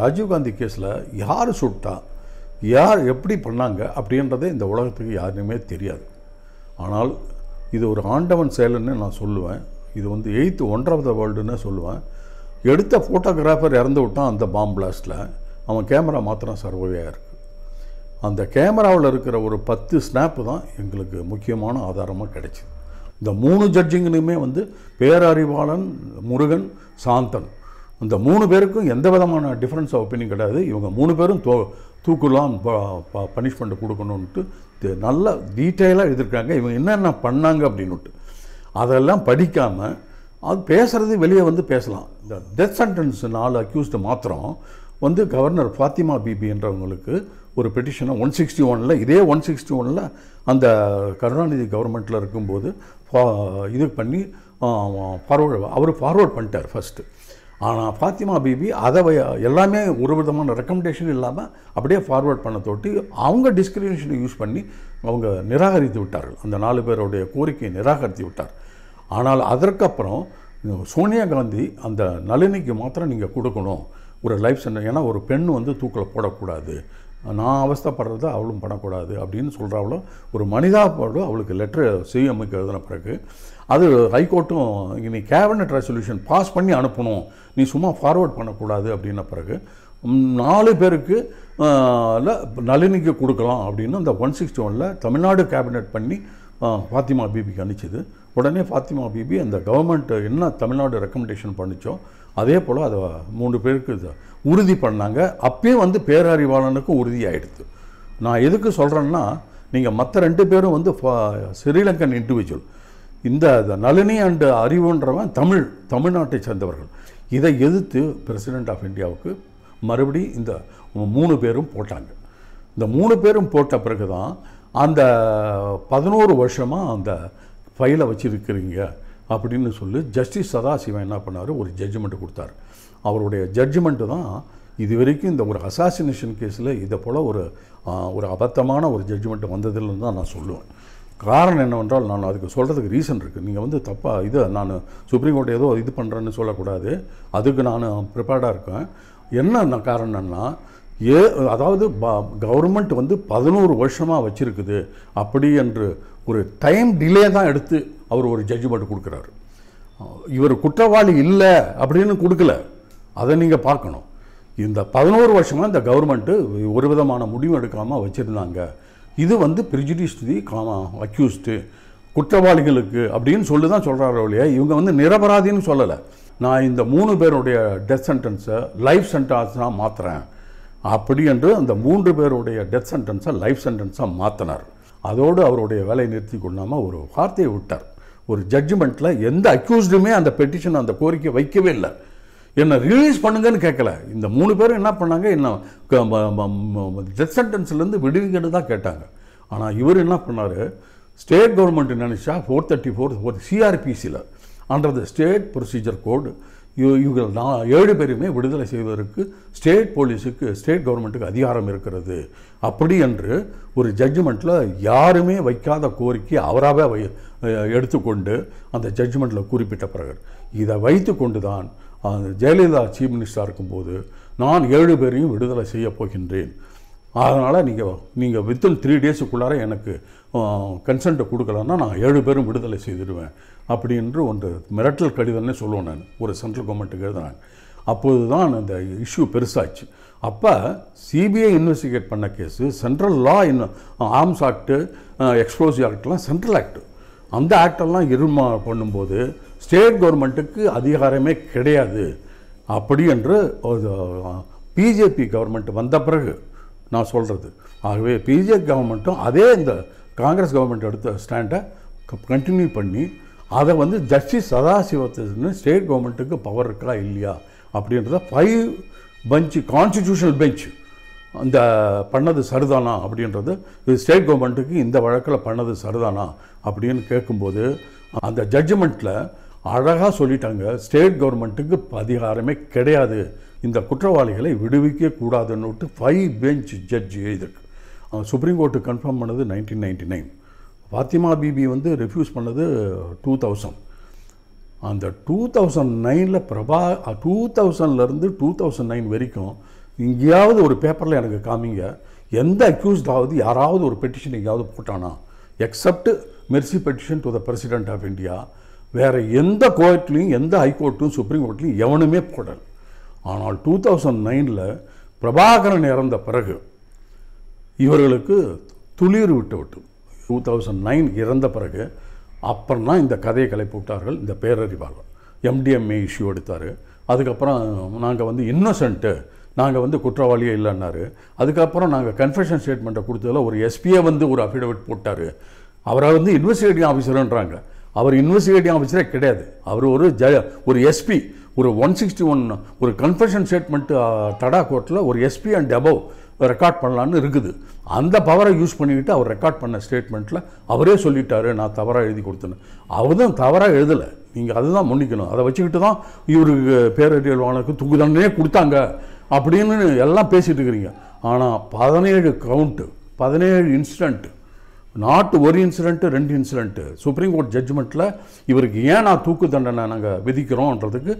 ராஜீவ்காந்தி கேஸில் யார் சுட்டா யார் எப்படி பண்ணாங்க அப்படின்றதே இந்த உலகத்துக்கு யாருமே தெரியாது ஆனால் இது ஒரு ஆண்டவன் செயலுன்னு நான் சொல்லுவேன் இது வந்து எயித்து ஒன்றாவது வேர்ல்டுன்னு சொல்லுவேன் எடுத்த ஃபோட்டோகிராஃபர் இறந்து விட்டான் அந்த பாம் பிளாஸ்டில் அவன் கேமரா மாத்திரம் சர்வையாக இருக்குது அந்த கேமராவில் இருக்கிற ஒரு பத்து ஸ்னாப்பு தான் எங்களுக்கு முக்கியமான ஆதாரமாக கிடைச்சிது இந்த மூணு ஜட்ஜிங்களுமே வந்து பேரறிவாளன் முருகன் சாந்தன் இந்த மூணு பேருக்கும் எந்த விதமான டிஃப்ரென்ஸ் ஆஃப் ஒப்பீனியும் கிடையாது இவங்க மூணு பேரும் தோ தூக்குலாம் பனிஷ்மெண்ட் கொடுக்கணுன்ட்டு நல்லா டீட்டெயிலாக எழுதியிருக்காங்க இவங்க என்னென்ன பண்ணாங்க அப்படின்னுட்டு அதெல்லாம் படிக்காமல் அது பேசுகிறது வெளியே வந்து பேசலாம் இந்த டெத் சென்டென்ஸ் நாலு அக்யூஸ்டு மாத்திரம் வந்து கவர்னர் ஃபாத்திமா பிபி என்றவங்களுக்கு ஒரு பெட்டிஷனை ஒன் சிக்ஸ்டி ஒனில் இதே ஒன் சிக்ஸ்டி ஒனில் அந்த கருணாநிதி கவர்மெண்ட்டில் இருக்கும்போது இது பண்ணி ஃபார்வேர்டு அவர் ஃபார்வேர்ட் பண்ணிட்டார் ஃபஸ்ட்டு ஆனால் ஃபாத்திமா பிபி அதை எல்லாமே ஒரு விதமான ரெக்கமெண்டேஷன் இல்லாமல் அப்படியே ஃபார்வேர்ட் பண்ண தொட்டி அவங்க டிஸ்கிரிமினேஷனை யூஸ் பண்ணி அவங்க நிராகரித்து விட்டார்கள் அந்த நாலு பேருடைய கோரிக்கையை நிராகரித்து விட்டார் ஆனால் அதற்கப்புறம் சோனியா காந்தி அந்த நளினிக்கு மாத்திரம் நீங்கள் கொடுக்கணும் ஒரு லைஃப் சென்டர் ஏன்னா ஒரு பெண் வந்து தூக்கில் போடக்கூடாது நான் அவஸ்தப்படுறத அவளும் பண்ணக்கூடாது அப்படின்னு சொல்கிறாவளோ ஒரு மனிதாபோடு அவளுக்கு லெட்ரு சிஎம்முக்கு எழுதின பிறகு அது ஹைகோர்ட்டும் இனி கேபினட் ரெசல்யூஷன் பாஸ் பண்ணி அனுப்பணும் நீ சும்மா ஃபார்வேர்ட் பண்ணக்கூடாது அப்படின்ன பிறகு நாலு பேருக்கு நளினிக்கு கொடுக்கலாம் அப்படின்னு அந்த ஒன் சிக்ஸ்டி ஒனில் தமிழ்நாடு கேபினட் பண்ணி ஃபாத்திமா பிபிக்கு அனுப்பிச்சிது உடனே ஃபாத்திமா பிபி அந்த கவர்மெண்ட் என்ன தமிழ்நாடு ரெக்கமெண்டேஷன் பண்ணிச்சோ அதே போல் அதை மூன்று பேருக்கு உறுதி பண்ணாங்க அப்பயே வந்து பேரறிவாளனுக்கும் உறுதியாகிடுது நான் எதுக்கு சொல்கிறேன்னா நீங்கள் மற்ற ரெண்டு பேரும் வந்து ஸ்ரீலங்கன் இண்டிவிஜுவல் இந்த நளினி அண்டு அறிவுன்றவன் தமிழ் தமிழ்நாட்டை சேர்ந்தவர்கள் இதை எதிர்த்து பிரசிடெண்ட் ஆஃப் இந்தியாவுக்கு மறுபடி இந்த மூணு பேரும் போட்டாங்க இந்த மூணு பேரும் போட்ட பிறகு தான் அந்த பதினோரு வருஷமாக அந்த ஃபைலை வச்சுருக்கிறீங்க அப்படின்னு சொல்லி ஜஸ்டிஸ் சதாசிவன் என்ன பண்ணார் ஒரு ஜட்ஜ்மெண்ட் கொடுத்தார் அவருடைய ஜட்ஜ்மெண்ட்டு தான் இது வரைக்கும் இந்த ஒரு அசாசினேஷன் கேஸில் இதை போல் ஒரு ஒரு அபத்தமான ஒரு ஜட்ஜ்மெண்ட் வந்ததில்லைன்னு தான் நான் சொல்லுவேன் காரணம் என்னவென்றால் நான் அதுக்கு சொல்கிறதுக்கு ரீசன் இருக்குது நீங்கள் வந்து தப்பாக இதை நான் சுப்ரீம் கோர்ட் ஏதோ இது பண்ணுறேன்னு சொல்லக்கூடாது அதுக்கு நான் ப்ரிப்பேர்டாக இருக்கேன் என்ன காரணம்னா ஏ அதாவது கவர்மெண்ட் வந்து பதினோரு வருஷமாக வச்சுருக்குது அப்படி என்று ஒரு டைம் டிலே தான் எடுத்து அவர் ஒரு ஜட்ஜ்மெண்ட் கொடுக்குறாரு இவர் குற்றவாளி இல்லை அப்படின்னு கொடுக்கல அதை நீங்கள் பார்க்கணும் இந்த பதினோரு வருஷமாக இந்த கவர்மெண்ட்டு ஒரு விதமான முடிவு எடுக்காமல் வச்சுருந்தாங்க இது வந்து பிரிஜுடிஸ் தி அக்யூஸ்டு குற்றவாளிகளுக்கு அப்படின்னு சொல்லி தான் சொல்கிறாரு ஒழிய இவங்க வந்து நிரபராதின்னு சொல்லலை நான் இந்த மூணு பேருடைய டெத் சென்டென்ஸை லைஃப் சென்டென்ஸாக மாற்றுறேன் அப்படி என்று அந்த மூன்று பேருடைய டெத் சென்டென்ஸை லைஃப் சென்டென்ஸாக மாற்றினார் அதோடு அவருடைய வேலையை நிறுத்தி கொள்ளாமல் ஒரு வார்த்தையை விட்டார் ஒரு ஜட்ஜ்மெண்ட்டில் எந்த அக்யூஸ்டுமே அந்த பெட்டிஷன் அந்த கோரிக்கை வைக்கவே இல்லை என்னை ரிலீஸ் பண்ணுங்கன்னு கேட்கல இந்த மூணு பேரும் என்ன பண்ணாங்க என்ன டெத் சென்டென்ஸ்லேருந்து விடுவிங்கன்னு தான் கேட்டாங்க ஆனால் இவர் என்ன பண்ணார் ஸ்டேட் கவர்மெண்ட் நினச்சா ஃபோர் தேர்ட்டி ஃபோர் ஒரு சிஆர்பிசியில் under the state procedure code இவர்கள் நான் ஏழு பேருமே விடுதலை செய்வதற்கு ஸ்டேட் போலீஸுக்கு ஸ்டேட் கவர்மெண்ட்டுக்கு அதிகாரம் இருக்கிறது அப்படி என்று ஒரு ஜட்ஜ்மெண்ட்டில் யாருமே வைக்காத கோரிக்கை அவராகவே எடுத்துக்கொண்டு அந்த ஜட்ஜ்மெண்ட்டில் குறிப்பிட்ட பிறகு இதை வைத்து கொண்டு தான் ஜெயலலிதா சீஃப் மினிஸ்டராக இருக்கும்போது நான் ஏழு பேரையும் விடுதலை செய்ய போகின்றேன் அதனால் நீங்கள் நீங்கள் வித்தின் த்ரீ டேஸுக்குள்ளார எனக்கு கன்சென்ட்டை கொடுக்கலன்னா நான் ஏழு பேரும் விடுதலை செய்திடுவேன் அப்படின்னு ஒன்று மிரட்டல் கடிதம்னே சொல்லுவேன் நான் ஒரு சென்ட்ரல் கவர்மெண்ட்டுக்கு எழுதுனாங்க அப்போது தான் அந்த இஷ்யூ பெருசாச்சு அப்போ சிபிஐ இன்வெஸ்டிகேட் பண்ண கேஸு சென்ட்ரல் லா இன்னும் ஆர்ம்ஸ் ஆக்ட்டு எக்ஸ்ப்ளோசிவ் ஆக்ட்லாம் சென்ட்ரல் ஆக்ட்டு அந்த ஆக்டெல்லாம் இருமா பண்ணும்போது ஸ்டேட் கவர்மெண்ட்டுக்கு அதிகாரமே கிடையாது அப்படி என்று பிஜேபி கவர்மெண்ட் வந்த பிறகு நான் சொல்கிறது ஆகவே பிஜேபி கவர்மெண்ட்டும் அதே இந்த காங்கிரஸ் கவர்மெண்ட் எடுத்த ஸ்டாண்டை கண்டினியூ பண்ணி அதை வந்து ஜஸ்டிஸ் சதாசிவத்தின்னு ஸ்டேட் கவர்மெண்ட்டுக்கு பவர் இருக்கா இல்லையா அப்படின்றத ஃபைவ் பெஞ்சு கான்ஸ்டிடியூஷனல் பெஞ்சு இந்த பண்ணது சரிதானா அப்படின்றது இது ஸ்டேட் கவர்மெண்ட்டுக்கு இந்த வழக்கில் பண்ணது சரிதானா அப்படின்னு கேட்கும்போது அந்த ஜட்ஜ்மெண்ட்டில் அழகாக சொல்லிட்டாங்க ஸ்டேட் கவர்மெண்ட்டுக்கு அதிகாரமே கிடையாது இந்த குற்றவாளிகளை விடுவிக்க கூடாதுன்னு ஃபைவ் பெஞ்ச் ஜட்ஜ் எழுதிருக்கு சுப்ரீம் கோர்ட்டு கன்ஃபார்ம் பண்ணது nineteen ninety nine Fathima Beevi வந்து ரெஃப்யூஸ் பண்ணது டூ தௌசண்ட் அந்த டூ தௌசண்ட் நைனில் பிரபா டூ தௌசண்ட்லேருந்து டூ தௌசண்ட் நைன் வரைக்கும் எங்கேயாவது ஒரு பேப்பரில் எனக்கு காமிங்க எந்த அக்யூஸ்டாவது யாராவது ஒரு பெட்டிஷன் எங்கேயாவது போட்டானா except mercy petition to the president of India வேறு எந்த கோர்ட்லேயும் எந்த ஹைகோர்ட்டும் சுப்ரீம் கோர்ட்லேயும் எவனுமே போடல் ஆனால் டூ தௌசண்ட் நைனில் பிரபாகரன் இறந்த பிறகு இவர்களுக்கு துளிர் விட்டு விட்டு டூ தௌசண்ட் நைன் இறந்த பிறகு அப்புறம் தான் இந்த கதையை கிளப்பி விட்டார்கள் இந்த பேரறிவாளர் எம்டிஎம்ஏ இஷ்யூ எடுத்தார் அதுக்கப்புறம் நாங்கள் வந்து இன்னசென்ட்டு நாங்கள் வந்து குற்றவாளியே இல்லைன்னாரு அதுக்கப்புறம் நாங்கள் கன்ஃபெஷன் ஸ்டேட்மெண்ட்டை கொடுத்ததில் ஒரு எஸ்பியை வந்து ஒரு அஃபிடவிட் போட்டார் அவரை வந்து இன்வெஸ்டிகேட்டிங் ஆஃபீஸருன்றாங்க அவர் இன்வெஸ்டிகேட்டிங் ஆஃபீஸரே கிடையாது அவர் ஒரு ஜ ஒரு எஸ்பி ஒரு ஒன் சிக்ஸ்டி ஒன் ஒரு கன்ஃபெஷன் ஸ்டேட்மெண்ட்டு தடா கோர்ட்டில் ஒரு எஸ்பி அண்ட் அபவ் ரெக்கார்ட் பண்ணலான்னு இருக்குது அந்த பவரை யூஸ் பண்ணிக்கிட்டு அவர் ரெக்கார்ட் பண்ண ஸ்டேட்மெண்ட்டில் அவரே சொல்லிட்டாரு நான் தவறாக எழுதி கொடுத்தேன்னு அவர் தான் தவறாக எழுதலை நீங்கள் அதுதான் முன்னிக்கணும் அதை வச்சுக்கிட்டு தான் இவருக்கு பேரறிவாளனுக்கு தூக்குதண்டனே கொடுத்தாங்க அப்படின்னு எல்லாம் பேசிகிட்டு இருக்கிறீங்க ஆனால் பதினேழு கவுண்ட்டு பதினேழு இன்சிடெண்ட்டு நாட்டு ஒரு இன்சிடெண்ட்டு ரெண்டு இன்சிடெண்ட்டு சுப்ரீம் கோர்ட் ஜட்ஜ்மெண்ட்டில் இவருக்கு ஏன் நான் தூக்கு தண்டனை நாங்கள் விதிக்கிறோன்றதுக்கு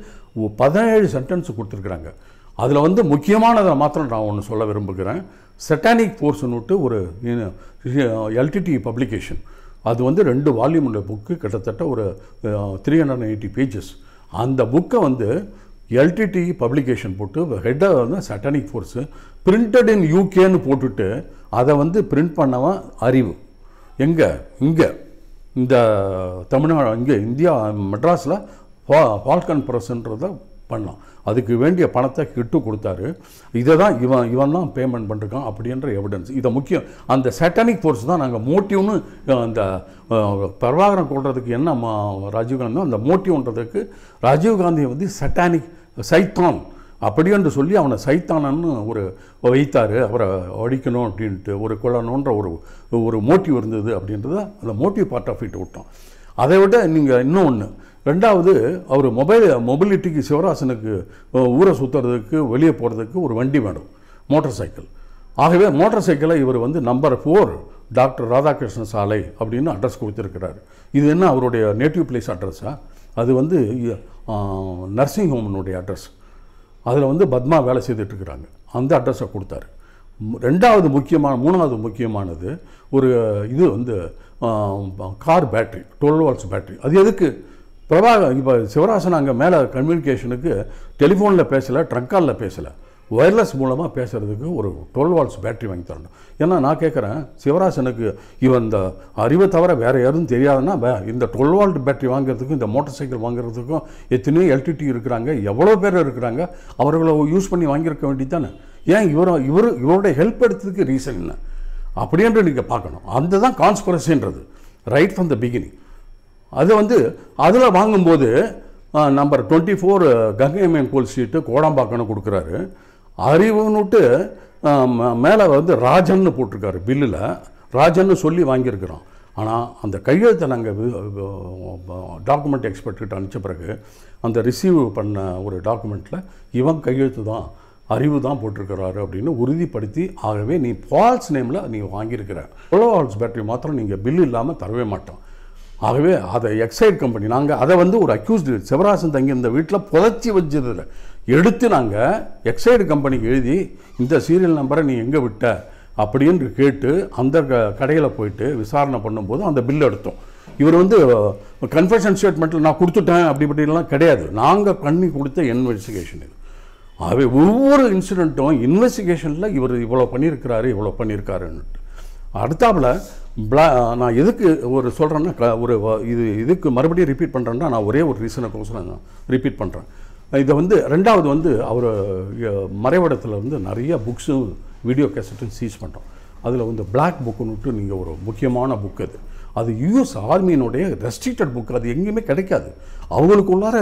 பதினேழு சென்டென்ஸ் கொடுத்துருக்குறாங்க அதில் வந்து முக்கியமானதை மாத்திரம் நான் ஒன்று சொல்ல விரும்புகிறேன் செட்டானிக் போர்ஸ்னுட்டு ஒரு எல்டிடி பப்ளிகேஷன் அது வந்து ரெண்டு வால்யூம் புக்கு கிட்டத்தட்ட ஒரு த்ரீ ஹண்ட்ரட் எயிட்டி பேஜஸ் அந்த புக்கை வந்து எல்டிடி பப்ளிகேஷன் போட்டு ஹெட்டாக வந்து சட்டானிக் ஃபோர்ஸு பிரிண்டட் இன் யூகேன்னு போட்டுட்டு அதை வந்து பிரிண்ட் பண்ணவன் அறிவு எங்கே இங்கே இந்த தமிழ்நாடு இங்கே இந்தியா மெட்ராஸில் ஃபால்கன் ப்ரெஸ்ன்றதை பண்ணலாம் அதுக்கு வேண்டிய பணத்தை கிட்டு கொடுத்தாரு இதை தான் இவன் இவன் தான் பேமெண்ட் பண்ணிருக்கான் அப்படின்ற எவிடன்ஸ் இதை முக்கியம் அந்த சேட்டானிக் ஃபோர்ஸ் தான் நாங்கள் மோட்டிவ்னு அந்த பிரபாகரன் கொள்றதுக்கு என்ன ராஜீவ்காந்தி அந்த மோட்டிவ்ன்றதுக்கு ராஜீவ்காந்தி வந்து சட்டானிக் சைத்தான் அப்படின்னு சொல்லி அவனை சைத்தானன்னு ஒரு வைத்தார் அவரை அடிக்கணும் அப்படின்ட்டு ஒரு கொள்ளணுன்ற ஒரு ஒரு மோட்டிவ் இருந்தது அப்படின்றத அந்த மோட்டிவ் பார்ட் ஆஃப் இட் விட்டோம் அதை விட நீங்கள் இன்னும் ஒன்று ரெண்டாவது அவர் மொபைல் மொபிலிட்டிக்கு சிவராசனுக்கு ஊரை சுற்றுறதுக்கு வெளியே போகிறதுக்கு ஒரு வண்டி வேணும் மோட்டார் சைக்கிள் ஆகவே மோட்டார் சைக்கிளை இவர் வந்து நம்பர் ஃபோர் டாக்டர் ராதாகிருஷ்ண சாலை அப்படின்னு அட்ரஸ் கொடுத்துருக்கிறார் இது என்ன அவருடைய நேட்டிவ் பிளேஸ் அட்ரஸா அது வந்து நர்சிங் ஹோம்னுடைய அட்ரஸ் அதில் வந்து பத்மா வேலை செய்துட்ருக்குறாங்க அந்த அட்ரஸை கொடுத்தாரு ரெண்டாவது முக்கியமான மூணாவது முக்கியமானது ஒரு இது வந்து car battery twelve volts battery அது எதுக்கு பிரபாக இப்போ சிவராசன் அங்கே மேலே கம்யூனிகேஷனுக்கு டெலிஃபோனில் பேசலை ட்ரக் காலில் பேசலை ஒயர்லெஸ் மூலமாக பேசுகிறதுக்கு ஒரு டுவெல் வால்ஸ் பேட்டரி வாங்கி தரணும் ஏன்னா நான் கேட்குறேன் சிவராசனுக்கு இவன் இந்த அறிவை தவிர வேறு யாரும் தெரியாதுன்னா இந்த டுவெல் வால்ட் பேட்ரி வாங்குறதுக்கும் இந்த மோட்டார் சைக்கிள் வாங்குறதுக்கும் எத்தனையோ எல்டிடி இருக்கிறாங்க எவ்வளோ பேர் இருக்கிறாங்க அவர்களை யூஸ் பண்ணி வாங்கியிருக்க வேண்டியது தானே ஏன் இவர் இவர் இவருடைய ஹெல்ப் எடுத்ததுக்கு ரீசன் என்ன அப்படின்ற நீங்கள் பார்க்கணும் அந்த தான் கான்ஸ்பரசின்றது ரைட் ஃப்ரம் த பிகினிங் அது வந்து அதில் வாங்கும்போது நம்பர் டுவெண்ட்டி ஃபோர் கங்கையம்மன் கோல் சீட்டு கோடம்பாக்கன்னு கொடுக்குறாரு அறிவுன்னுட்டு மேலே வந்து ராஜன்னு போட்டிருக்காரு பில்லில் ராஜன்னு சொல்லி வாங்கியிருக்கிறோம் ஆனால் அந்த கையெழுத்தை நாங்கள் டாக்குமெண்ட் எக்ஸ்பர்ட்கிட்ட அனுப்பிச்ச பிறகு அந்த ரிசீவ் பண்ண ஒரு டாக்குமெண்ட்டில் இவன் கையெழுத்து தான் அறிவு தான் போட்டிருக்கிறாரு அப்படின்னு உறுதிப்படுத்தி ஆகவே நீ ஃபால்ஸ் நேமில் நீ வாங்கியிருக்கிற ஃபுல்லோ ஹால்ஸ் பேட்டரி மாத்திரம் நீங்கள் பில் இல்லாமல் தரவே மாட்டோம் ஆகவே அதை எக்ஸைட் கம்பெனி நாங்கள் அதை வந்து ஒரு அக்யூஸ்டு சிவராசன் இந்த வீட்டில் புதைச்சி வச்சதில் எடுத்து நாங்கள் எக்ஸைடு கம்பெனிக்கு எழுதி இந்த சீரியல் நம்பரை நீ எங்கே விட்ட அப்படின்னு கேட்டு அந்த க கடையில் போயிட்டு விசாரணை பண்ணும்போது அந்த பில் எடுத்தோம் இவர் வந்து கன்ஃபெஷன் ஸ்டேட்மெண்ட்டில் நான் கொடுத்துட்டேன் அப்படி இப்படிலாம் கிடையாது நாங்கள் பண்ணி கொடுத்த இன்வெஸ்டிகேஷன் இது அவை ஒவ்வொரு இன்சிடெண்ட்டும் இன்வெஸ்டிகேஷனில் இவர் இவ்வளோ பண்ணியிருக்கிறாரு இவ்வளோ பண்ணியிருக்காருன்ட்டு அடுத்தாப்பில் பிளா நான் எதுக்கு ஒரு சொல்கிறேன்னா ஒரு இது இதுக்கு மறுபடியும் ரிப்பீட் பண்ணுறேன்னா நான் ஒரே ஒரு ரீசனை கோசம் ரிப்பீட் பண்ணுறேன் இதை வந்து ரெண்டாவது வந்து அவர் மறைவிடத்தில் வந்து நிறைய புக்ஸும் வீடியோ கேசட்டும் சீஸ் பண்ணுறோம் அதில் வந்து பிளாக் புக்குன்னுட்டு நீங்கள் ஒரு முக்கியமான புக் அது அது யூஎஸ் ஆர்மியினுடைய ரெஸ்ட்ரிக்டட் புக் அது எங்கேயுமே கிடைக்காது அவங்களுக்குள்ளார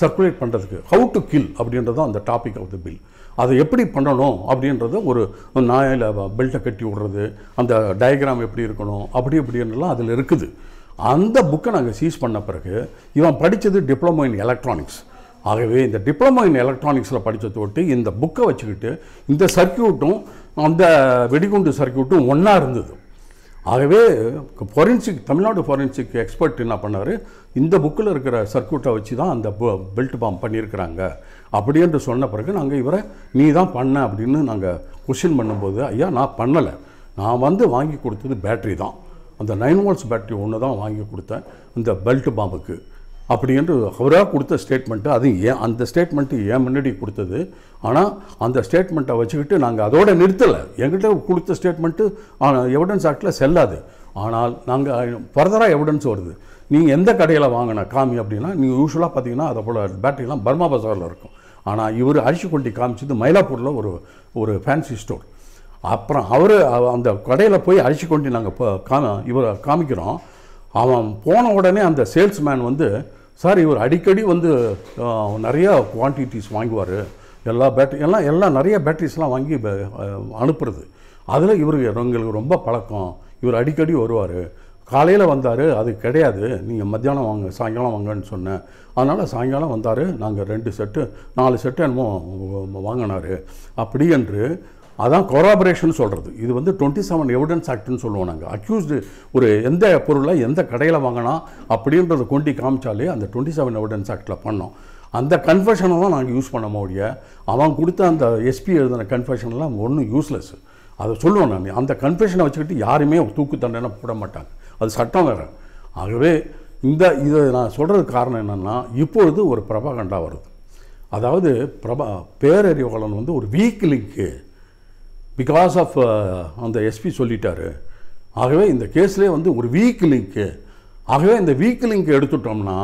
சர்க்குலேட் பண்ணுறதுக்கு ஹவு டு கில் அப்படின்றது அந்த டாபிக் ஆஃப் த பில் அதை எப்படி பண்ணணும் அப்படின்றத ஒரு நாயில் பெல்ட்டை கட்டி விடுறது அந்த டயக்ராம் எப்படி இருக்கணும் அப்படி இப்படின்லாம் அதில் இருக்குது அந்த புக்கை நாங்கள் சீஸ் பண்ண பிறகு இவன் படித்தது டிப்ளமோ இன் எலக்ட்ரானிக்ஸ் ஆகவே இந்த டிப்ளமோ இன் எலக்ட்ரானிக்ஸில் படித்த தொட்டு இந்த புக்கை வச்சுக்கிட்டு இந்த சர்க்கியூட்டும் அந்த வெடிகுண்டு சர்க்கியூட்டும் ஒன்றா இருந்தது ஆகவே ஃபாரன்சிக் தமிழ்நாடு ஃபாரன்சிக் எக்ஸ்பர்ட் என்ன பண்ணார் இந்த புக்கில் இருக்கிற சர்க்கியூட்டை வச்சு தான் அந்த பெல்ட் பாம் பண்ணியிருக்கிறாங்க அப்படி என்று சொன்ன பிறகு நாங்கள் இவரை நீ தான் பண்ண அப்படின்னு நாங்கள் கொஷின் பண்ணும்போது ஐயா நான் பண்ணலை நான் வந்து வாங்கி கொடுத்தது பேட்ரி தான் அந்த நைன் வால்ஸ் பேட்ரி ஒன்று தான் வாங்கி கொடுத்தேன் இந்த பெல்ட் பாம்புக்கு அப்படி என்று அவராக கொடுத்த ஸ்டேட்மெண்ட்டு அது ஏன் அந்த ஸ்டேட்மெண்ட்டு ஏன் முன்னாடி கொடுத்தது ஆனால் அந்த ஸ்டேட்மெண்ட்டை வச்சுக்கிட்டு நாங்கள் அதோடு நிறுத்தலை எங்கிட்ட கொடுத்த ஸ்டேட்மெண்ட்டு ஆனால் எவிடன்ஸ் ஆக்டில் செல்லாது ஆனால் நாங்கள் ஃபர்தராக எவிடன்ஸ் வருது நீங்கள் எந்த கடையில் வாங்கின காமி அப்படின்னா நீங்கள் யூஸ்வலாக பார்த்தீங்கன்னா அதை போல் பேட்டரிலாம் பர்மா பசாரில் இருக்கும் ஆனால் இவர் அரிசிக்கொண்டி காமிச்சது மயிலாப்பூரில் ஒரு ஒரு ஃபேன்சி ஸ்டோர் அப்புறம் அவர் அந்த கடையில் போய் அரிசிக்கொண்டி நாங்கள் காமி இவரை காமிக்கிறோம் அவன் போன உடனே அந்த சேல்ஸ்மேன் வந்து சார் இவர் அடிக்கடி வந்து நிறையா குவான்டிட்டிஸ் வாங்குவார் எல்லா பேட்டரி எல்லாம் எல்லாம் நிறைய பேட்டரிஸ்லாம் வாங்கி அனுப்புறது அதில் இவர் எங்களுக்கு ரொம்ப பழக்கம் இவர் அடிக்கடி வருவார் காலையில் வந்தார் அது கிடையாது நீங்கள் மத்தியானம் வாங்க சாயங்காலம் வாங்கன்னு சொன்னேன் அதனால் சாயங்காலம் வந்தார் நாங்கள் ரெண்டு செட்டு நாலு செட்டு என்னமோ வாங்கினார் அப்படி என்று அதான் கொராபரேஷன் சொல்கிறது இது வந்து டுவெண்ட்டி செவன் எவிடன்ஸ் ஆக்ட்னு சொல்லுவோம் நாங்கள் அக்யூஸ்டு ஒரு எந்த பொருளை எந்த கடையில் வாங்கினா அப்படின்றத கொண்டி காமிச்சாலே அந்த டுவெண்ட்டி செவன் எவிடன்ஸ் ஆக்டில் பண்ணோம் அந்த கன்ஃபெஷனை தான் நாங்கள் யூஸ் பண்ண முடிய அவன் கொடுத்த அந்த எஸ்பி எழுதின கன்ஃபெஷன்லாம் ஒன்றும் யூஸ்லெஸ் அதை சொல்லுவோம் நான் அந்த கன்ஃபெஷனை வச்சுக்கிட்டு யாருமே தூக்கு தண்டனை போட மாட்டாங்க அது சட்டம் வேறு ஆகவே இந்த இதை நான் சொல்கிறதுக்கு காரணம் என்னென்னா இப்பொழுது ஒரு பிரபாகண்டா வருது அதாவது பிரபா பேரறிவாளன் வந்து ஒரு weak link because of uh, அந்த எஸ்பி சொல்லிட்டாரு ஆகவே இந்த கேஸ்லேயே வந்து ஒரு வீக் லிங்க்கு ஆகவே இந்த வீக் லிங்க் எடுத்துட்டோம்னா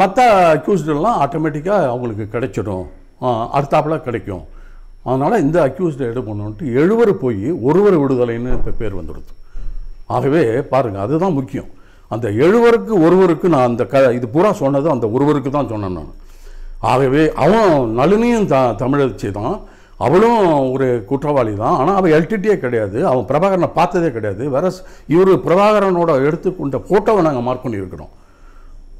மற்ற அக்யூஸ்டெல்லாம் ஆட்டோமேட்டிக்காக அவங்களுக்கு கிடைச்சிடும் அடுத்தாப்பில் கிடைக்கும் அதனால் இந்த அக்யூஸ்டை எடுக்கணுன்ட்டு எழுவர் போய் ஒருவர் விடுதலைன்னு இப்போ பேர் வந்துடுது ஆகவே பாருங்கள் அதுதான் முக்கியம் அந்த எழுவருக்கு ஒருவருக்கு நான் அந்த க இது பூரா சொன்னது அந்த ஒருவருக்கு தான் சொன்னேன் நான் ஆகவே அவன் நளினியும் த தமிழச்சி தான் அவளும் ஒரு குற்றவாளி தான் ஆனால் அவன் எல்டிடியே கிடையாது அவன் பிரபாகரனை பார்த்ததே கிடையாது வேற இவர் பிரபாகரனோட எடுத்துக்கொண்ட ஃபோட்டோவை நாங்கள் மார்க் பண்ணியிருக்கிறோம்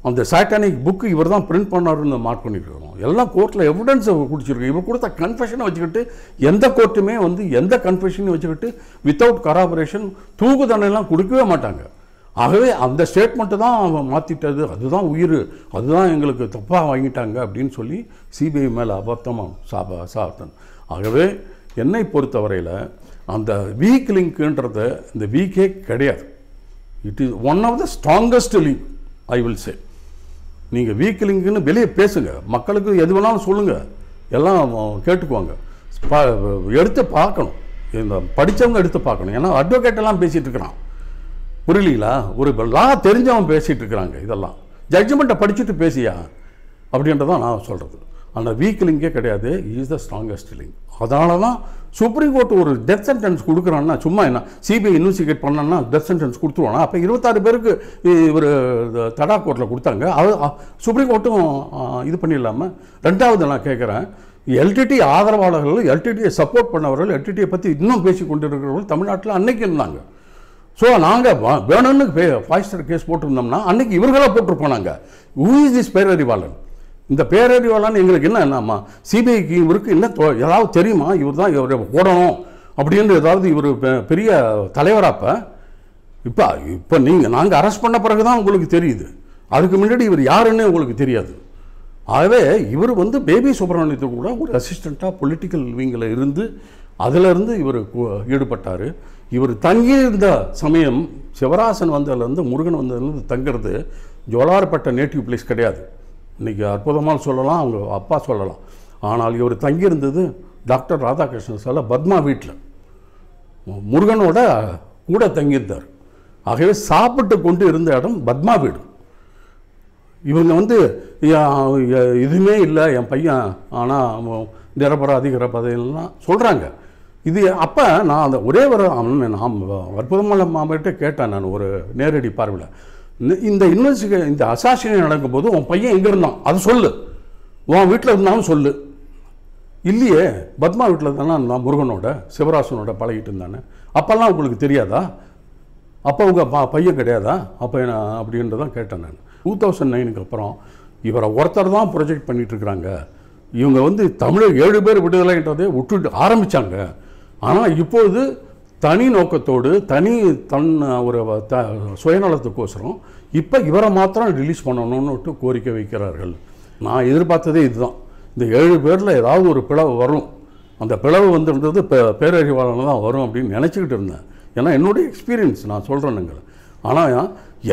அந்த சாட்டானிக் புக்கு இவர் தான் பிரிண்ட் பண்ணார்னு மார்க் பண்ணியிருக்கிறோம் எல்லாம் கோர்ட்டில் எவிடன்ஸை குடிச்சிருக்கோம் இவர் கொடுத்த கன்ஃபெஷனை வச்சுக்கிட்டு எந்த கோர்ட்டுமே வந்து எந்த கன்ஃபெஷனையும் வச்சுக்கிட்டு வித்தவுட் கராபரேஷன் தூக்கு தண்டனைலாம் கொடுக்கவே மாட்டாங்க ஆகவே அந்த ஸ்டேட்மெண்ட்டு தான் அவன் மாற்றிட்டது அதுதான் உயிர் அதுதான் எங்களுக்கு தப்பாக வாங்கிட்டாங்க அப்படின்னு சொல்லி சிபிஐ மேலே அபத்தமாக சாப சாத்தன் ஆகவே என்னை பொறுத்தவரையில் அந்த வீக் லிங்க்குன்றது இந்த வீக்கே கிடையாது it is one of the strongest link I will say நீங்கள் வீக் லிங்க்குன்னு வெளியே பேசுங்க மக்களுக்கு எது வேணாலும் சொல்லுங்கள் எல்லாம் கேட்டுக்குவாங்க எடுத்து பார்க்கணும் இந்த படித்தவங்க எடுத்து பார்க்கணும் ஏன்னா அட்வொகேட்டெல்லாம் பேசிகிட்டு இருக்கிறான் புரியலீங்களா ஒரு லா தெரிஞ்சவன் பேசிகிட்டு இருக்கிறாங்க இதெல்லாம் ஜட்ஜ்மெண்ட்டை படிச்சுட்டு பேசியா அப்படின்றதான் நான் சொல்கிறது ஆனால் வீக் லிங்கே கிடையாது இஸ் த ஸ்ட்ராங்கஸ்ட் லிங்க் அதனால தான் சுப்ரீம் கோர்ட் ஒரு டெத் சென்டென்ஸ் கொடுக்குறான்னா சும்மா என்ன சிபிஐ இன்வெஸ்டிகேட் பண்ணனா டெத் சென்டென்ஸ் கொடுத்துருவானா அப்போ இருபத்தாறு பேருக்கு இவர் தடா கோர்ட்டில் கொடுத்தாங்க அது சுப்ரீம் கோர்ட்டும் இது பண்ணிடலாமல் ரெண்டாவது நான் கேட்குறேன் எல்டிடி ஆதரவாளர்கள் எல்டிடியை சப்போர்ட் பண்ணவர்கள் எல்டிடியை பற்றி இன்னும் பேசி கொண்டு இருக்கிறவர்கள் தமிழ்நாட்டில் அன்னைக்கு இருந்தாங்க ஸோ நாங்கள் வேணும்னு ஃபைவ் ஸ்டார் கேஸ் போட்டிருந்தோம்னா அன்னைக்கு இவர்களாக போட்டிருப்போம் நாங்கள் ஹூ இஸ் திஸ் பேரறிவாளன் இந்த பேரறிவாளன் எங்களுக்கு என்ன என்னம்மா சிபிஐக்கு இவருக்கு என்ன ஏதாவது தெரியுமா இவர் தான் இவர் ஓடணும் அப்படின்னு ஏதாவது இவர் பெரிய தலைவராப்ப இப்போ இப்போ நீங்கள் நாங்கள் அரெஸ்ட் பண்ண பிறகு தான் உங்களுக்கு தெரியுது அதுக்கு முன்னாடி இவர் யாருன்னு உங்களுக்கு தெரியாது ஆகவே இவர் வந்து பேபி சுப்பிரமணியத்துக்கு கூட ஒரு அசிஸ்டண்ட்டாக பொலிட்டிக்கல் விங்கில் இருந்து அதிலிருந்து இவர் ஈடுபட்டார் இவர் தங்கியிருந்த சமயம் சிவராசன் வந்ததுலேருந்து முருகன் வந்ததுலேருந்து தங்கிறது ஜோலார்பட்ட நேட்டிவ் பிளேஸ் கிடையாது இன்றைக்கி அற்புதமாக சொல்லலாம் அவங்க அப்பா சொல்லலாம் ஆனால் இவர் தங்கியிருந்தது டாக்டர் ராதாகிருஷ்ணன் சார் பத்மா வீட்டில் முருகனோட கூட தங்கியிருந்தார் ஆகவே சாப்பிட்டு கொண்டு இருந்த இடம் பத்மா வீடு இவங்க வந்து இதுவுமே இல்லை என் பையன் ஆனால் அதிகர பதவியெல்லாம் சொல்கிறாங்க இது அப்போ நான் அந்த ஒரே ஒரு நான் அற்புதமான மாமிட்ட கேட்டேன் நான் ஒரு நேரடி பார்வையில் இந்த இன்வெஸ்டிகே இந்த நடக்கும் போது உன் பையன் எங்கே இருந்தான் அது சொல்லு உன் வீட்டில் இருந்தாலும் சொல்லு இல்லையே பத்மா வீட்டில் தானே இருந்தான் முருகனோட சிவராசனோட பழகிட்டு இருந்தானே அப்போல்லாம் உங்களுக்கு தெரியாதா அப்போ உங்கள் பா பையன் கிடையாதா அப்போ என்ன அப்படின்றதான் கேட்டேன் நான் டூ தௌசண்ட் நைனுக்கு அப்புறம் இவரை ஒருத்தர் தான் ப்ரொஜெக்ட் பண்ணிகிட்டு இருக்கிறாங்க இவங்க வந்து தமிழர் ஏழு பேர் விடுதலைன்றதே விட்டுட்டு ஆரம்பித்தாங்க ஆனால் இப்பொழுது தனி நோக்கத்தோடு தனி தன் ஒரு த சுயநலத்துக்கோசரம் இப்போ இவரை மாத்திரம் ரிலீஸ் பண்ணணும்னுட்டு கோரிக்கை வைக்கிறார்கள் நான் எதிர்பார்த்ததே இதுதான் இந்த ஏழு பேரில் ஏதாவது ஒரு பிளவு வரும் அந்த பிளவு வந்துருந்தது இப்போ பேரறிவாளன் தான் வரும் அப்படின்னு நினச்சிக்கிட்டு இருந்தேன் ஏன்னா என்னுடைய எக்ஸ்பீரியன்ஸ் நான் சொல்கிறேனுங்க ஆனால்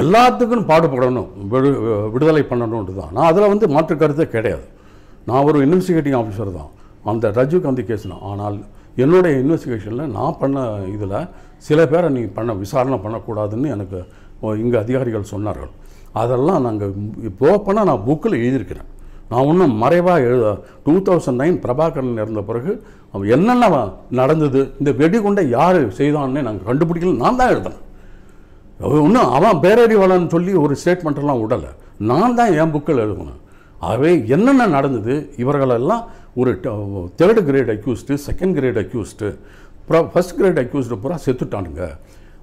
எல்லாத்துக்கும் பாடுபடணும் விடு விடுதலை பண்ணணுன்ட்டு தான் நான் அதில் வந்து மாற்று கருத்தே கிடையாது நான் ஒரு இன்வெஸ்டிகேட்டிங் ஆஃபீஸர் தான் அந்த ரஜீவ் காந்தி கேஸ் தான் ஆனால் என்னுடைய இன்வெஸ்டிகேஷனில் நான் பண்ண இதில் சில பேரை நீ பண்ண விசாரணை பண்ணக்கூடாதுன்னு எனக்கு இங்கே அதிகாரிகள் சொன்னார்கள் அதெல்லாம் நாங்கள் பண்ணால் நான் புக்கில் எழுதியிருக்கிறேன் நான் ஒன்றும் மறைவாக எழுத டூ தௌசண்ட் நைன் பிரபாகரன் இருந்த பிறகு என்னென்ன நடந்தது இந்த வெடிகுண்டை யார் செய்தான்னு நாங்கள் கண்டுபிடிக்கல நான் தான் எழுதினேன் ஒன்றும் அவன் பேரறிவாளன்னு சொல்லி ஒரு ஸ்டேட்மெண்ட்டெல்லாம் விடலை நான் தான் என் புக்கில் எழுதுனேன் ஆகவே என்னென்ன நடந்தது இவர்களெல்லாம் ஒரு third grade accused second grade accused அப்புறம் ஃபஸ்ட் கிரேட் அக்யூஸ்டு பூரா செத்துட்டானுங்க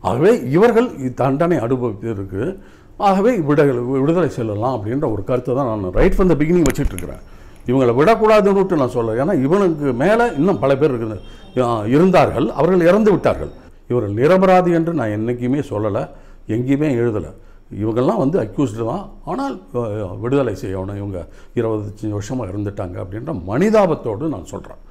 ஆகவே இவர்கள் தண்டனை அனுபவித்திருக்கு ஆகவே விடுதலை விடுதலை செல்லலாம் அப்படின்ற ஒரு கருத்தை தான் நான் ரைட் ஃப்ரம் த பிகினிங் வச்சுட்டு இருக்கிறேன் இவங்களை விடக்கூடாதுன்னுட்டு நான் சொல்ல ஏன்னா இவனுக்கு மேலே இன்னும் பல பேர் இருக்கு இருந்தார்கள் அவர்கள் இறந்து விட்டார்கள் இவர்கள் நிரபராதி என்று நான் என்றைக்குமே சொல்லலை எங்கேயுமே எழுதலை இவங்கெல்லாம் வந்து அக்யூஸ்டு தான் ஆனால் விடுதலை செய்யணும் இவங்க இருபத்தஞ்சி வருஷமாக இருந்துட்டாங்க அப்படின்ற மனிதாபத்தோடு நான் சொல்கிறேன்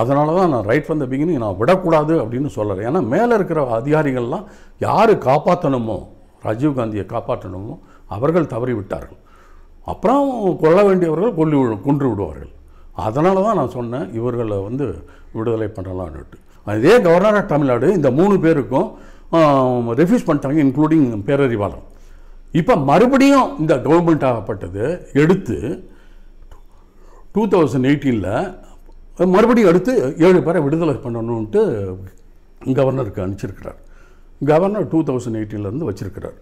அதனால தான் நான் ரைட் ஃப்ரம் த பிகினிங் நான் விடக்கூடாது அப்படின்னு சொல்கிறேன் ஏன்னா மேலே இருக்கிற அதிகாரிகள்லாம் யார் காப்பாற்றணுமோ ராஜீவ் காந்தியை காப்பாற்றணுமோ அவர்கள் தவறி விட்டார்கள் அப்புறம் கொல்ல வேண்டியவர்கள் கொல்லி கொன்று விடுவார்கள் அதனால தான் நான் சொன்னேன் இவர்களை வந்து விடுதலை பண்ணலான்னுட்டு அதே கவர்னர் ஆஃப் தமிழ்நாடு இந்த மூணு பேருக்கும் ரெஃப்யூஸ் பண்ணிட்டாங்க இன்க்ளூடிங் பேரறிவாளர் இப்போ மறுபடியும் இந்த கவர்மெண்ட் ஆகப்பட்டது எடுத்து டூ தௌசண்ட் எயிட்டீனில் மறுபடியும் அடுத்து ஏழு பேரை விடுதலை பண்ணணுன்ட்டு கவர்னருக்கு அனுப்பிச்சிருக்கிறார் கவர்னர் டூ தௌசண்ட் எயிட்டீன்லேருந்து வச்சுருக்கிறார்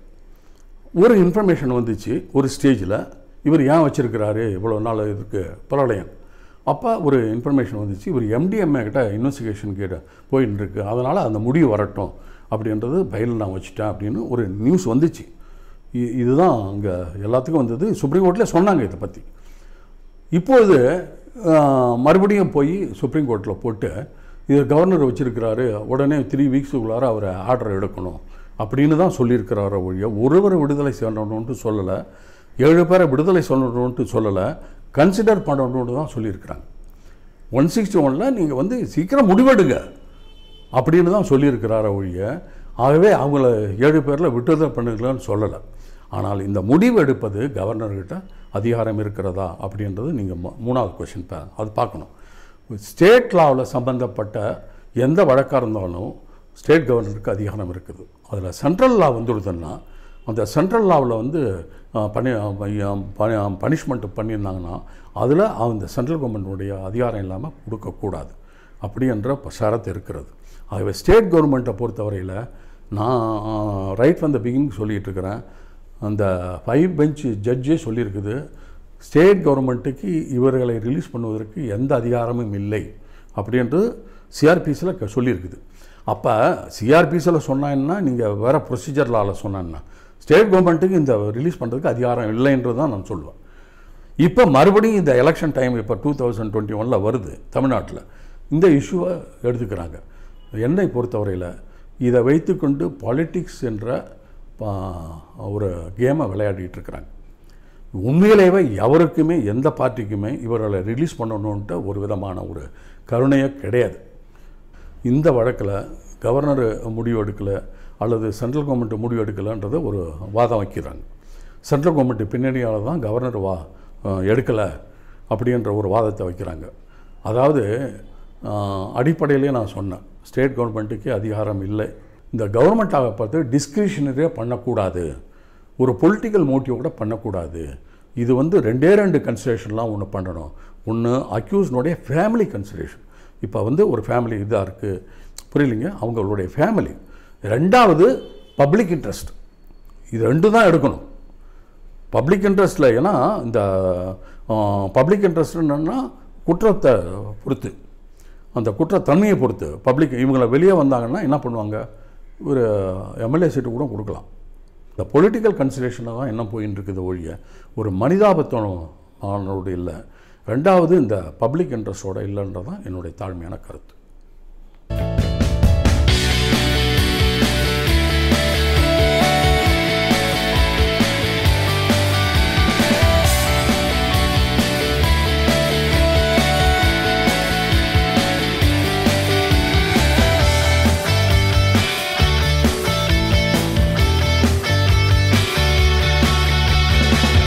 ஒரு இன்ஃபர்மேஷன் வந்துச்சு ஒரு ஸ்டேஜில் இவர் ஏன் வச்சுருக்கிறாரு இவ்வளோ நாள் இதுக்கு பிரளயம் அப்போ ஒரு இன்ஃபர்மேஷன் வந்துச்சு இவர் எம்டிஎம்ஏ கிட்ட இன்வெஸ்டிகேஷன் கிட்ட போயின்னு இருக்கு அதனால் அந்த முடிவு வரட்டும் அப்படின்றது பயில் நான் வச்சுட்டேன் அப்படின்னு ஒரு நியூஸ் வந்துச்சு இதுதான் அங்கே எல்லாத்துக்கும் வந்தது சுப்ரீம் கோர்ட்டில் சொன்னாங்க இதை பற்றி இப்போது மறுபடியும் போய் சுப்ரீம் கோர்ட்டில் போட்டு இது கவர்னர் வச்சுருக்கிறாரு உடனே த்ரீ வீக்ஸுக்குள்ளார அவரை ஆர்டர் எடுக்கணும் அப்படின்னு தான் சொல்லியிருக்கிறார ஒழிய ஒருவரை விடுதலை செய்யணும்னு சொல்லலை ஏழு பேரை விடுதலை சொல்லணும்ன்ட்டு சொல்லலை கன்சிடர் பண்ணணும்னு தான் சொல்லியிருக்கிறாங்க ஒன் சிக்ஸ்டி ஒனில் நீங்கள் வந்து சீக்கிரம் முடிவெடுங்க அப்படின்னு தான் சொல்லியிருக்கிறார ஒழிய ஆகவே அவங்கள ஏழு பேரில் விட்டுதல் பண்ணுங்களேன்னு சொல்லலை ஆனால் இந்த முடிவு எடுப்பது கவர்னர்கிட்ட அதிகாரம் இருக்கிறதா அப்படின்றது நீங்கள் மூணாவது கொஷின் அது பார்க்கணும் ஸ்டேட் லாவில் சம்மந்தப்பட்ட எந்த வழக்காக இருந்தாலும் ஸ்டேட் கவர்னருக்கு அதிகாரம் இருக்குது அதில் சென்ட்ரல் லா வந்துடுதுன்னா அந்த சென்ட்ரல் லாவில் வந்து பனி பனிஷ்மெண்ட் பண்ணியிருந்தாங்கன்னா அதில் அந்த சென்ட்ரல் கவர்மெண்ட்டுடைய அதிகாரம் இல்லாமல் கொடுக்கக்கூடாது அப்படி என்ற ஷரத்து இருக்கிறது ஆகவே ஸ்டேட் கவர்மெண்ட்டை பொறுத்தவரையில் நான் ரைட் ஃப்ரம் த பிகிங் சொல்லிகிட்டு இருக்கிறேன் அந்த ஃபைவ் பெஞ்ச் ஜட்ஜே சொல்லியிருக்குது ஸ்டேட் கவர்மெண்ட்டுக்கு இவர்களை ரிலீஸ் பண்ணுவதற்கு எந்த அதிகாரமும் இல்லை அப்படின்ட்டு சிஆர்பிசியில் க சொல்லியிருக்குது அப்போ சிஆர்பிசியில் சொன்னான்னா நீங்கள் வேறு ப்ரொசீஜர் லாவில் சொன்னான்னா ஸ்டேட் கவர்மெண்ட்டுக்கு இந்த ரிலீஸ் பண்ணுறதுக்கு அதிகாரம் இல்லைன்றது தான் நான் சொல்லுவேன் இப்போ மறுபடியும் இந்த எலெக்ஷன் டைம் இப்போ டூ தௌசண்ட் டுவெண்ட்டி ஒனில் வருது தமிழ்நாட்டில் இந்த இஷ்யூவை எடுத்துக்கிறாங்க என்னை பொறுத்தவரையில் இதை வைத்துக்கொண்டு பாலிட்டிக்ஸ் என்ற ஒரு கேமை விளையாடிட்டு இருக்கிறாங்க உண்மையிலேயே எவருக்குமே எந்த பார்ட்டிக்குமே இவர்களை ரிலீஸ் பண்ணணுன்ட்டு ஒரு விதமான ஒரு கருணையே கிடையாது இந்த வழக்கில் கவர்னர் முடிவு எடுக்கலை அல்லது சென்ட்ரல் கவர்மெண்ட் முடிவு எடுக்கலைன்றது ஒரு வாதம் வைக்கிறாங்க சென்ட்ரல் கவர்மெண்ட் பின்னணியால் தான் கவர்னர் வா எடுக்கலை அப்படின்ற ஒரு வாதத்தை வைக்கிறாங்க அதாவது அடிப்படையிலே நான் சொன்னேன் ஸ்டேட் கவர்மெண்ட்டுக்கு அதிகாரம் இல்லை இந்த கவர்மெண்ட் பார்த்து டிஸ்கிரிஷனரியாக பண்ணக்கூடாது ஒரு பொலிட்டிக்கல் மோட்டிவ் கூட பண்ணக்கூடாது இது வந்து ரெண்டே ரெண்டு கன்சிடரேஷன்லாம் ஒன்று பண்ணணும் ஒன்று அக்யூஸ்னுடைய ஃபேமிலி கன்சிடரேஷன் இப்போ வந்து ஒரு ஃபேமிலி இதாக இருக்குது புரியலிங்க அவங்களுடைய ஃபேமிலி ரெண்டாவது பப்ளிக் இன்ட்ரெஸ்ட் இது ரெண்டு தான் எடுக்கணும் பப்ளிக் இன்ட்ரெஸ்ட்டில் ஏன்னா இந்த பப்ளிக் இன்ட்ரெஸ்ட் என்னென்னா குற்றத்தை பொறுத்து அந்த குற்றத்தன்மையை பொறுத்து பப்ளிக் இவங்களை வெளியே வந்தாங்கன்னா என்ன பண்ணுவாங்க ஒரு எம்எல்ஏ சீட்டு கூட கொடுக்கலாம் இந்த பொலிட்டிக்கல் கன்சிடரேஷனில் தான் என்ன போயின்னு இருக்குது ஒழிய ஒரு மனிதாபத்தனம் இல்லை ரெண்டாவது இந்த பப்ளிக் இன்ட்ரெஸ்டோட இல்லைன்றது தான் என்னுடைய தாழ்மையான கருத்து